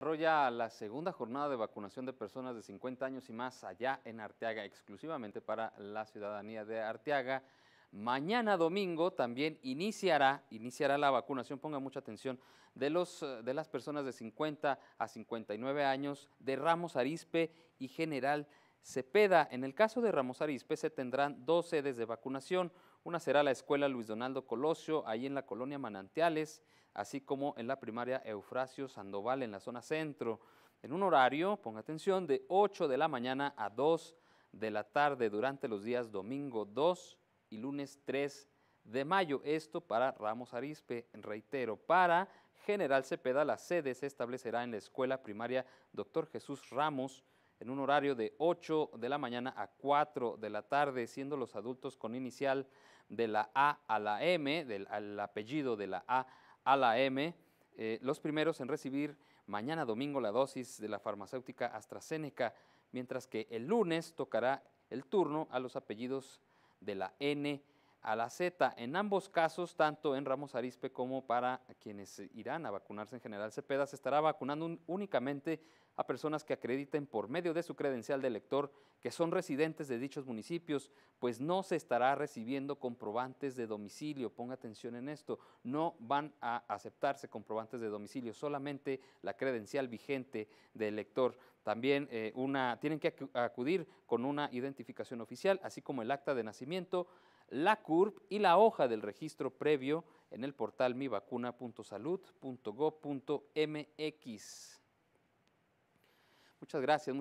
desarrolla la segunda jornada de vacunación de personas de 50 años y más allá en Arteaga, exclusivamente para la ciudadanía de Arteaga. Mañana domingo también iniciará, iniciará la vacunación, ponga mucha atención, de, los, de las personas de 50 a 59 años de Ramos Arispe y General Cepeda. En el caso de Ramos Arispe se tendrán dos sedes de vacunación. Una será la Escuela Luis Donaldo Colosio, ahí en la colonia Manantiales, así como en la primaria Eufrasio Sandoval en la zona centro, en un horario, ponga atención, de 8 de la mañana a 2 de la tarde durante los días domingo 2 y lunes 3 de mayo. Esto para Ramos Arispe, reitero, para General Cepeda la sede se establecerá en la escuela primaria Doctor Jesús Ramos en un horario de 8 de la mañana a 4 de la tarde, siendo los adultos con inicial de la A a la M, del apellido de la A a la M, eh, los primeros en recibir mañana domingo la dosis de la farmacéutica AstraZeneca, mientras que el lunes tocará el turno a los apellidos de la N a la Z. En ambos casos, tanto en Ramos Arispe como para quienes irán a vacunarse en General Cepeda, se estará vacunando únicamente a personas que acrediten por medio de su credencial de elector que son residentes de dichos municipios, pues no se estará recibiendo comprobantes de domicilio. Ponga atención en esto, no van a aceptarse comprobantes de domicilio, solamente la credencial vigente de elector. También eh, una, tienen que acudir con una identificación oficial, así como el acta de nacimiento la CURP y la hoja del registro previo en el portal mx Muchas gracias.